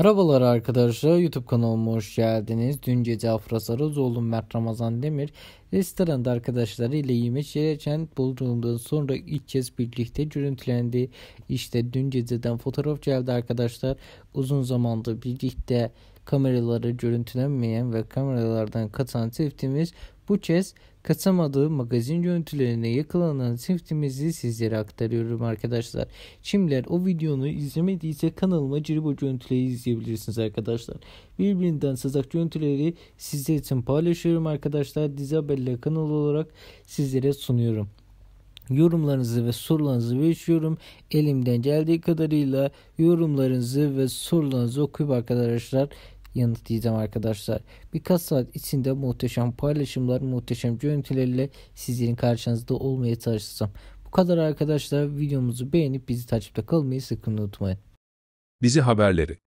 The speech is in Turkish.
Merhabalar arkadaşlar YouTube kanalıma hoş geldiniz. Dün gece Afra Sarızoğlu Mert Ramazan Demir restoranda arkadaşları ile yemek yerken bulduğundan sonra ilk kez birlikte görüntülendi. İşte dün geceden fotoğraf geldi arkadaşlar. Uzun zamandır birlikte kameraları görüntülenmeyen ve kameralardan katan çiftimiz bu kez katamadığı magazin görüntülerine yakalanan siftimizi sizlere aktarıyorum arkadaşlar. Şimdiler o videonu izlemediyse kanalıma Ciribo görüntüleri izleyebilirsiniz arkadaşlar. Birbirinden sızak görüntüleri sizler için paylaşıyorum arkadaşlar. Dizabella kanalı olarak sizlere sunuyorum. Yorumlarınızı ve sorularınızı bekliyorum. Elimden geldiği kadarıyla yorumlarınızı ve sorularınızı okuyup arkadaşlar Yanıt yanıtlayacağım arkadaşlar. Birkaç saat içinde muhteşem paylaşımlar, muhteşem görüntülerle sizlerin karşınızda olmaya çalışacağım. Bu kadar arkadaşlar videomuzu beğenip bizi takipte kalmayı sakın unutmayın. Bizi haberleri